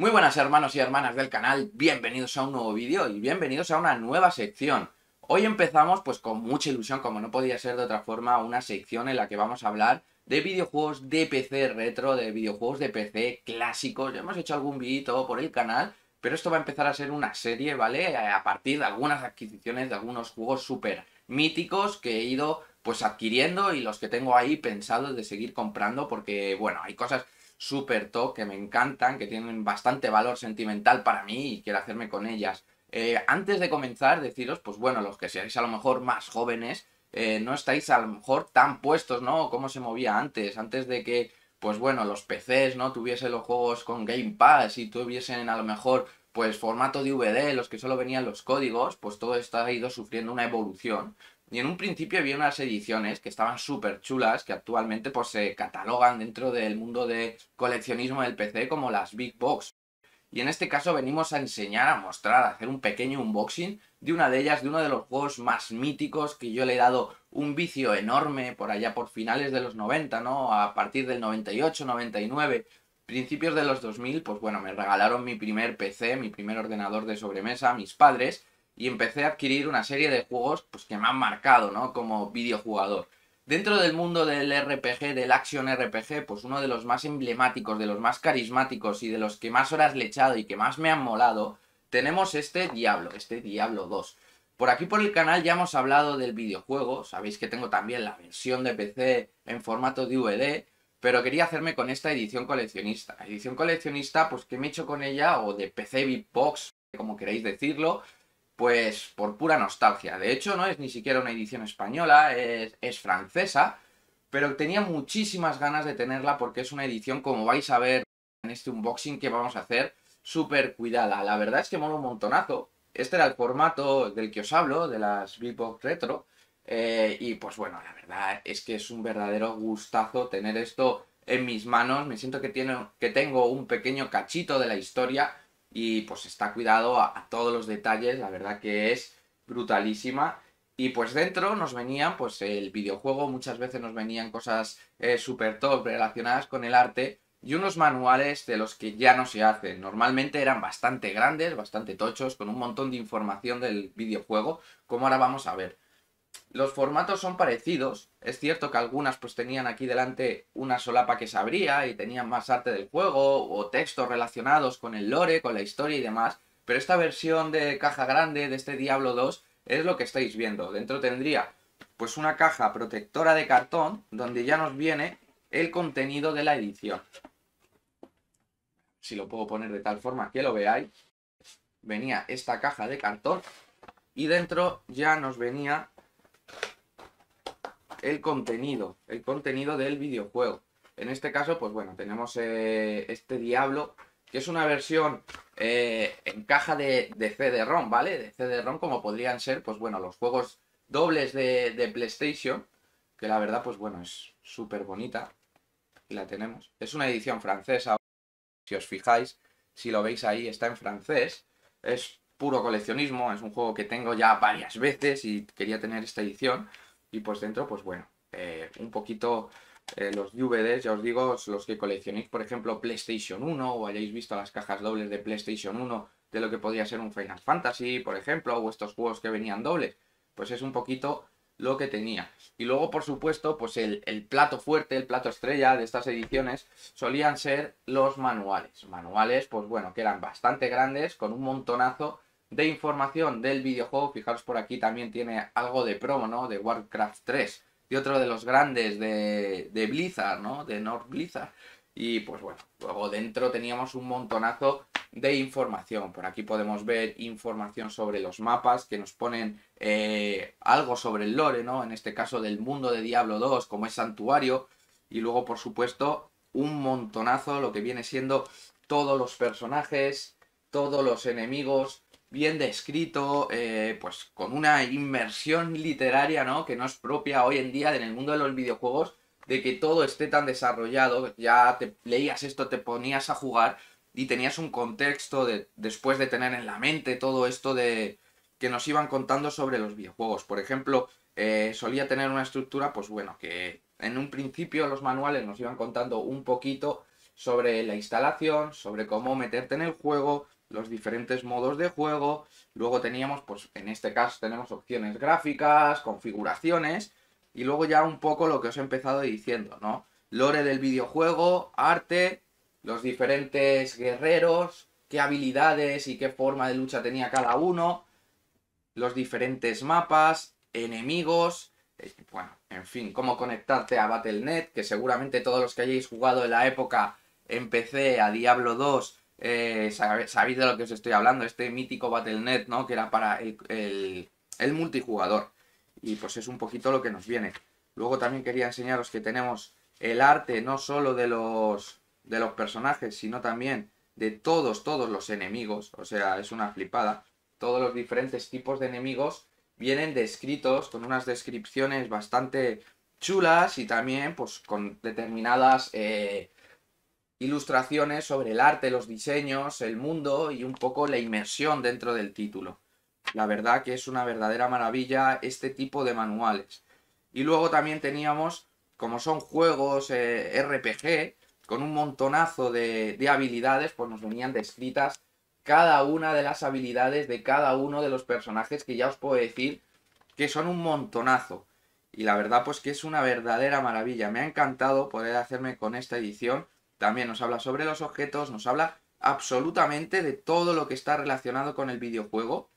Muy buenas hermanos y hermanas del canal, bienvenidos a un nuevo vídeo y bienvenidos a una nueva sección. Hoy empezamos pues con mucha ilusión, como no podía ser de otra forma, una sección en la que vamos a hablar de videojuegos de PC retro, de videojuegos de PC clásicos. Ya hemos hecho algún vídeo por el canal, pero esto va a empezar a ser una serie, ¿vale? A partir de algunas adquisiciones de algunos juegos súper míticos que he ido pues adquiriendo y los que tengo ahí pensado de seguir comprando porque, bueno, hay cosas super top que me encantan, que tienen bastante valor sentimental para mí y quiero hacerme con ellas. Eh, antes de comenzar, deciros, pues bueno, los que seáis a lo mejor más jóvenes, eh, no estáis a lo mejor tan puestos, ¿no? Como se movía antes, antes de que, pues bueno, los PCs, ¿no? Tuviesen los juegos con Game Pass y tuviesen a lo mejor, pues formato DVD, los que solo venían los códigos, pues todo esto ha ido sufriendo una evolución. Y en un principio había unas ediciones que estaban súper chulas, que actualmente pues se catalogan dentro del mundo de coleccionismo del PC como las Big Box. Y en este caso venimos a enseñar, a mostrar, a hacer un pequeño unboxing de una de ellas, de uno de los juegos más míticos que yo le he dado un vicio enorme por allá por finales de los 90, ¿no? A partir del 98, 99, principios de los 2000, pues bueno, me regalaron mi primer PC, mi primer ordenador de sobremesa, mis padres, y empecé a adquirir una serie de juegos pues, que me han marcado ¿no? como videojugador. Dentro del mundo del RPG, del action RPG, pues uno de los más emblemáticos, de los más carismáticos y de los que más horas le he echado y que más me han molado, tenemos este Diablo, este Diablo 2. Por aquí por el canal ya hemos hablado del videojuego, sabéis que tengo también la versión de PC en formato DVD, pero quería hacerme con esta edición coleccionista. Edición coleccionista, pues que me he hecho con ella, o de PC Box, como queréis decirlo, pues por pura nostalgia. De hecho, no es ni siquiera una edición española, es, francesa, pero tenía muchísimas ganas de tenerla porque es una edición, como vais a ver en este unboxing que vamos a hacer, súper cuidada. La verdad es que mola un montonazo. Este era el formato del que os hablo, de las Beatbox Retro. Eh, y pues bueno, la verdad es que es un verdadero gustazo tener esto en mis manos. Me siento que, que tengo un pequeño cachito de la historia y pues está cuidado a, todos los detalles, la verdad que es brutalísima. Y pues dentro nos venían, pues el videojuego, muchas veces nos venían cosas súper eh, super top relacionadas con el arte y unos manuales de los que ya no se hacen. Normalmente eran bastante grandes, bastante tochos, con un montón de información del videojuego, como ahora vamos a ver. Los formatos son parecidos. Es cierto que algunas pues tenían aquí delante una solapa que se abría y tenían más arte del juego o textos relacionados con el lore, con la historia y demás. Pero esta versión de caja grande de este Diablo 2 es lo que estáis viendo. Dentro tendría pues una caja protectora de cartón donde ya nos viene el contenido de la edición. Si lo puedo poner de tal forma que lo veáis. Venía esta caja de cartón y dentro ya nos venía el contenido, el contenido del videojuego. En este caso, pues bueno, tenemos eh, este Diablo, que es una versión eh, en caja de, de CD-ROM, ¿vale? De CD-ROM como podrían ser, pues bueno, los juegos dobles de, de PlayStation, que la verdad, pues bueno, es súper bonita. Y la tenemos. Es una edición francesa, si os fijáis, si lo veis ahí, está en francés. Es puro coleccionismo, es un juego que tengo ya varias veces y quería tener esta edición. Y pues dentro, pues bueno, eh, un poquito eh, los DVDs, ya os digo, los que coleccionéis, por ejemplo, PlayStation 1 o hayáis visto las cajas dobles de PlayStation 1 de lo que podía ser un Final Fantasy, por ejemplo, o estos juegos que venían dobles, pues es un poquito lo que tenía. Y luego, por supuesto, pues el plato fuerte, el plato estrella de estas ediciones solían ser los manuales. Manuales, pues bueno, que eran bastante grandes, con un montonazo de información del videojuego. Fijaros por aquí también tiene algo de promo, ¿no? De Warcraft 3. Y otro de los grandes de, Blizzard, ¿no? De North Blizzard. Y pues bueno, luego dentro teníamos un montonazo de información. Por aquí podemos ver información sobre los mapas que nos ponen eh, algo sobre el lore, ¿no? En este caso del mundo de Diablo 2, como es santuario. Y luego, por supuesto, un montonazo lo que viene siendo todos los personajes, todos los enemigos, bien descrito, eh, pues con una inmersión literaria, ¿no? Que no es propia hoy en día en el mundo de los videojuegos, de que todo esté tan desarrollado, ya te leías esto, te ponías a jugar y tenías un contexto de, después de tener en la mente todo esto de que nos iban contando sobre los videojuegos. Por ejemplo, eh, solía tener una estructura, pues bueno, que en un principio los manuales nos iban contando un poquito sobre la instalación, sobre cómo meterte en el juego, los diferentes modos de juego. Luego teníamos, pues en este caso tenemos opciones gráficas, configuraciones y luego ya un poco lo que os he empezado diciendo, ¿no? Lore del videojuego, arte, los diferentes guerreros, qué habilidades y qué forma de lucha tenía cada uno, los diferentes mapas, enemigos, eh, bueno, en fin, cómo conectarte a Battle.net, que seguramente todos los que hayáis jugado en la época empecé a Diablo 2 eh, sabéis de lo que os estoy hablando, este mítico Battle.net, ¿no? Que era para el, multijugador. Y pues es un poquito lo que nos viene. Luego también quería enseñaros que tenemos el arte no solo de los, de los personajes, sino también de todos, todos los enemigos. O sea, es una flipada. Todos los diferentes tipos de enemigos vienen descritos con unas descripciones bastante chulas y también pues con determinadas... Eh, ilustraciones sobre el arte, los diseños, el mundo y un poco la inmersión dentro del título. La verdad que es una verdadera maravilla este tipo de manuales. Y luego también teníamos, como son juegos eh, RPG, con un montonazo de habilidades, pues nos venían descritas cada una de las habilidades de cada uno de los personajes que ya os puedo decir que son un montonazo. Y la verdad pues que es una verdadera maravilla. Me ha encantado poder hacerme con esta edición también nos habla sobre los objetos, nos habla absolutamente de todo lo que está relacionado con el videojuego.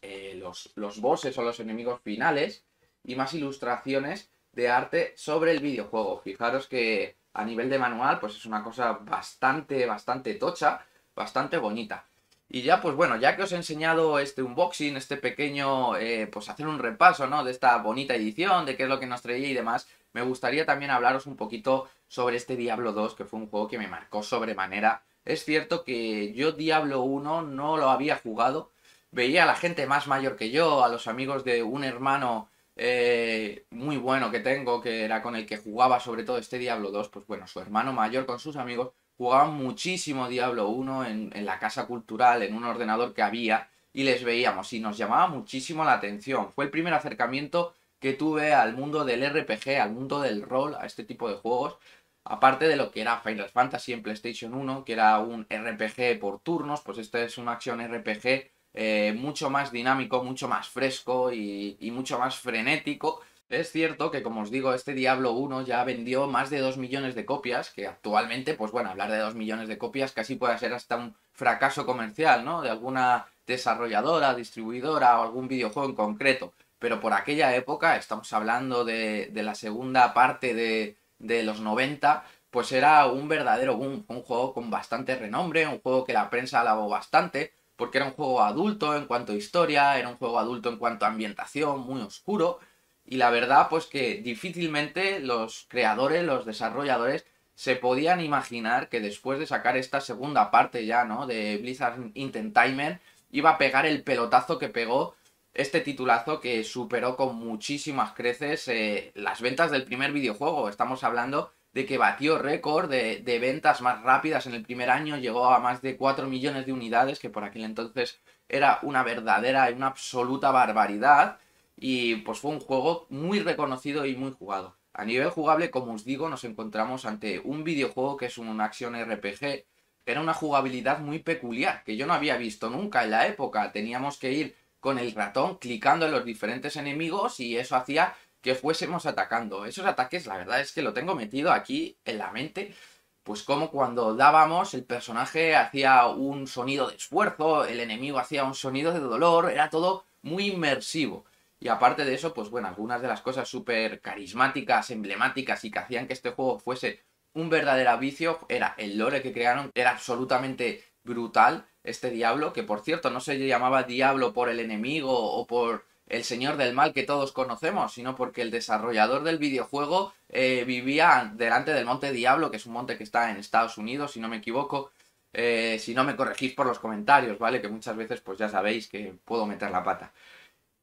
Eh, los, los bosses o los enemigos finales y más ilustraciones de arte sobre el videojuego. Fijaros que a nivel de manual pues es una cosa bastante, bastante tocha, bastante bonita. Y ya, pues bueno, ya que os he enseñado este unboxing, este pequeño, eh, pues hacer un repaso, ¿no? De esta bonita edición, de qué es lo que nos traía y demás, me gustaría también hablaros un poquito sobre este Diablo 2, que fue un juego que me marcó sobremanera. Es cierto que yo Diablo 1 no lo había jugado. Veía a la gente más mayor que yo, a los amigos de un hermano eh, muy bueno que tengo, que era con el que jugaba sobre todo este Diablo 2. Pues bueno, su hermano mayor con sus amigos jugaban muchísimo Diablo 1 en, en la casa cultural, en un ordenador que había, y les veíamos y nos llamaba muchísimo la atención. Fue el primer acercamiento que tuve al mundo del RPG, al mundo del rol, a este tipo de juegos. Aparte de lo que era Final Fantasy en PlayStation 1, que era un RPG por turnos, pues este es un acción RPG eh, mucho más dinámico, mucho más fresco y, mucho más frenético. Es cierto que, como os digo, este Diablo 1 ya vendió más de 2 millones de copias, que actualmente, pues bueno, hablar de 2 millones de copias casi puede ser hasta un fracaso comercial, ¿no? De alguna desarrolladora, distribuidora o algún videojuego en concreto. Pero por aquella época, estamos hablando de la segunda parte de, de los 90, pues era un verdadero boom, un juego con bastante renombre, un juego que la prensa alabó bastante, porque era un juego adulto en cuanto a historia, era un juego adulto en cuanto a ambientación, muy oscuro, y la verdad pues que difícilmente los creadores, los desarrolladores, se podían imaginar que después de sacar esta segunda parte ya, ¿no? De Blizzard Entertainment, iba a pegar el pelotazo que pegó este titulazo que superó con muchísimas creces eh, las ventas del primer videojuego. Estamos hablando de que batió récord de, ventas más rápidas en el primer año, llegó a más de 4 millones de unidades, que por aquel entonces era una verdadera y una absoluta barbaridad, y pues fue un juego muy reconocido y muy jugado. A nivel jugable, como os digo, nos encontramos ante un videojuego que es un acción RPG, era una jugabilidad muy peculiar, que yo no había visto nunca en la época, teníamos que ir con el ratón clicando en los diferentes enemigos y eso hacía que fuésemos atacando. Esos ataques, la verdad es que lo tengo metido aquí en la mente, pues como cuando dábamos, el personaje hacía un sonido de esfuerzo, el enemigo hacía un sonido de dolor, era todo muy inmersivo. Y aparte de eso, pues bueno, algunas de las cosas súper carismáticas, emblemáticas y que hacían que este juego fuese un verdadero vicio era el lore que crearon, era absolutamente brutal este diablo, que por cierto no se llamaba diablo por el enemigo o por el señor del mal que todos conocemos, sino porque el desarrollador del videojuego eh, vivía delante del monte Diablo, que es un monte que está en Estados Unidos, si no me equivoco. Eh, si no me corregís por los comentarios, ¿vale? Que muchas veces pues ya sabéis que puedo meter la pata.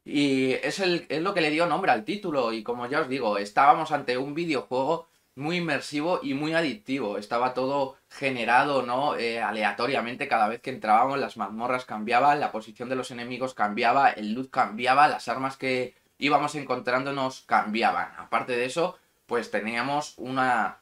Y es, es lo que le dio nombre al título y como ya os digo, estábamos ante un videojuego muy inmersivo y muy adictivo. Estaba todo generado no eh, aleatoriamente cada vez que entrábamos las mazmorras cambiaban la posición de los enemigos cambiaba el loot cambiaba las armas que íbamos encontrándonos cambiaban aparte de eso pues teníamos una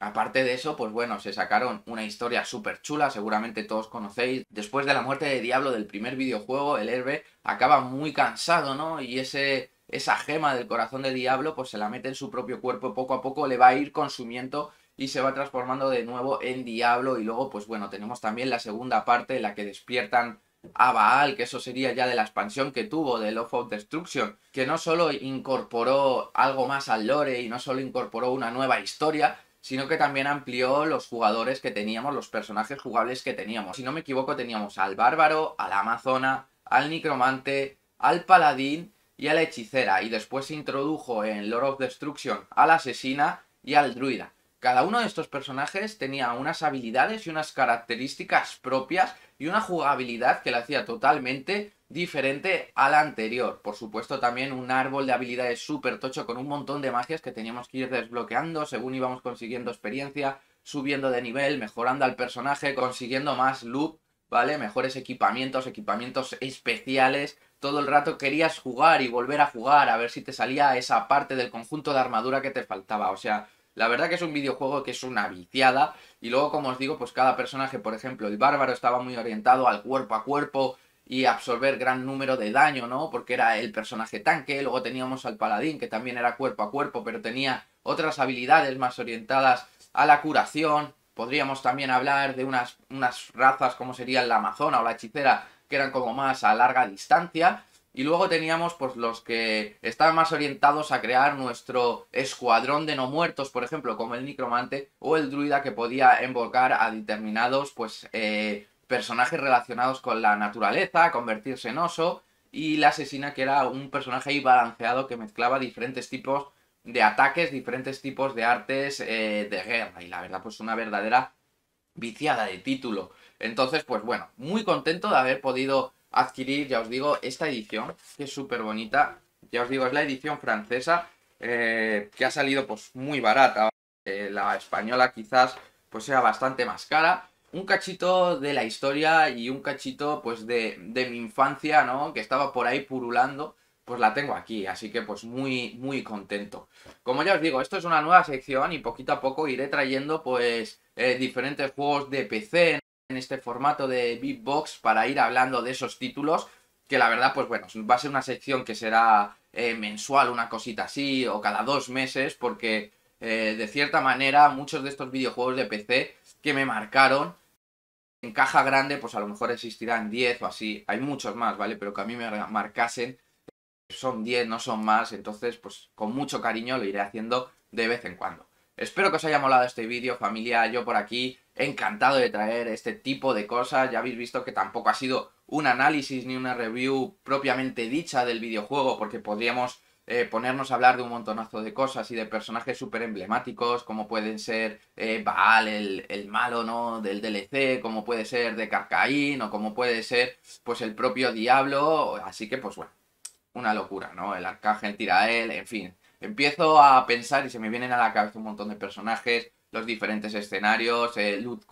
aparte de eso pues bueno se sacaron una historia súper chula seguramente todos conocéis después de la muerte de Diablo del primer videojuego el herbe acaba muy cansado no y ese esa gema del corazón de Diablo pues se la mete en su propio cuerpo poco a poco le va a ir consumiendo y se va transformando de nuevo en diablo y luego pues bueno, tenemos también la segunda parte en la que despiertan a Baal, que eso sería ya de la expansión que tuvo de Love of Destruction, que no solo incorporó algo más al lore y no solo incorporó una nueva historia, sino que también amplió los jugadores que teníamos, los personajes jugables que teníamos. Si no me equivoco, teníamos al bárbaro, al amazona, al necromante, al paladín y a la hechicera, y después se introdujo en Lord of Destruction al asesina y al druida. Cada uno de estos personajes tenía unas habilidades y unas características propias y una jugabilidad que la hacía totalmente diferente a la anterior. Por supuesto también un árbol de habilidades súper tocho con un montón de magias que teníamos que ir desbloqueando según íbamos consiguiendo experiencia, subiendo de nivel, mejorando al personaje, consiguiendo más loot, ¿vale? Mejores equipamientos, equipamientos especiales. Todo el rato querías jugar y volver a jugar a ver si te salía esa parte del conjunto de armadura que te faltaba. O sea, la verdad que es un videojuego que es una viciada. Y luego, como os digo, pues cada personaje, por ejemplo, el bárbaro estaba muy orientado al cuerpo a cuerpo y absorber gran número de daño, ¿no? Porque era el personaje tanque. Luego teníamos al paladín, que también era cuerpo a cuerpo, pero tenía otras habilidades más orientadas a la curación. Podríamos también hablar de unas, unas razas como serían la amazona o la hechicera, que eran como más a larga distancia. Y luego teníamos pues los que estaban más orientados a crear nuestro escuadrón de no muertos, por ejemplo, como el necromante o el druida que podía invocar a determinados pues eh, personajes relacionados con la naturaleza, convertirse en oso, y la asesina que era un personaje ahí balanceado que mezclaba diferentes tipos de ataques, diferentes tipos de artes eh, de guerra, y la verdad pues una verdadera viciada de título. Entonces, pues bueno, muy contento de haber podido adquirir, ya os digo, esta edición, que es súper bonita. Ya os digo, es la edición francesa, eh, que ha salido pues muy barata. Eh, la española quizás pues sea bastante más cara. Un cachito de la historia y un cachito pues de, mi infancia, ¿no? Que estaba por ahí purulando pues la tengo aquí, así que pues muy, muy contento. Como ya os digo, esto es una nueva sección y poquito a poco iré trayendo pues eh, diferentes juegos de PC, en este formato de beatbox para ir hablando de esos títulos, que la verdad, pues bueno, va a ser una sección que será eh, mensual, una cosita así, o cada dos meses, porque eh, de cierta manera muchos de estos videojuegos de PC que me marcaron, en caja grande, pues a lo mejor existirán 10 o así, hay muchos más, ¿vale? Pero que a mí me marcasen, son 10, no son más, entonces pues con mucho cariño lo iré haciendo de vez en cuando. Espero que os haya molado este vídeo, familia, yo por aquí, encantado de traer este tipo de cosas, ya habéis visto que tampoco ha sido un análisis ni una review propiamente dicha del videojuego, porque podríamos eh, ponernos a hablar de un montonazo de cosas y de personajes súper emblemáticos, como pueden ser eh, Baal, el, malo, ¿no?, del DLC, como puede ser de Carcaín, o como puede ser, pues, el propio Diablo, así que, pues, bueno, una locura, ¿no?, el Arcángel Tirael, en fin empiezo a pensar y se me vienen a la cabeza un montón de personajes, los diferentes escenarios, eh, Lut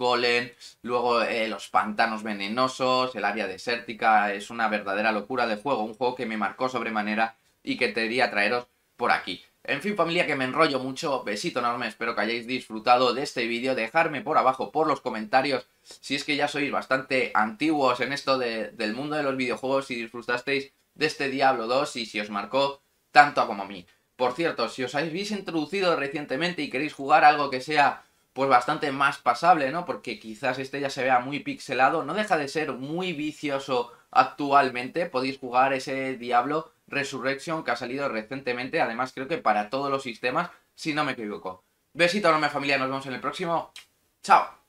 luego eh, los pantanos venenosos, el área desértica, es una verdadera locura de juego, un juego que me marcó sobremanera y que quería traeros por aquí. En fin familia que me enrollo mucho, besito enorme, espero que hayáis disfrutado de este vídeo, dejarme por abajo por los comentarios si es que ya sois bastante antiguos en esto del mundo de los videojuegos, si disfrutasteis de este Diablo 2 y si os marcó tanto como a mí. Por cierto, si os habéis introducido recientemente y queréis jugar algo que sea pues bastante más pasable, ¿no? Porque quizás este ya se vea muy pixelado, no deja de ser muy vicioso actualmente, podéis jugar ese Diablo Resurrection que ha salido recientemente, además creo que para todos los sistemas, si no me equivoco. Besito mi familia, nos vemos en el próximo. ¡Chao!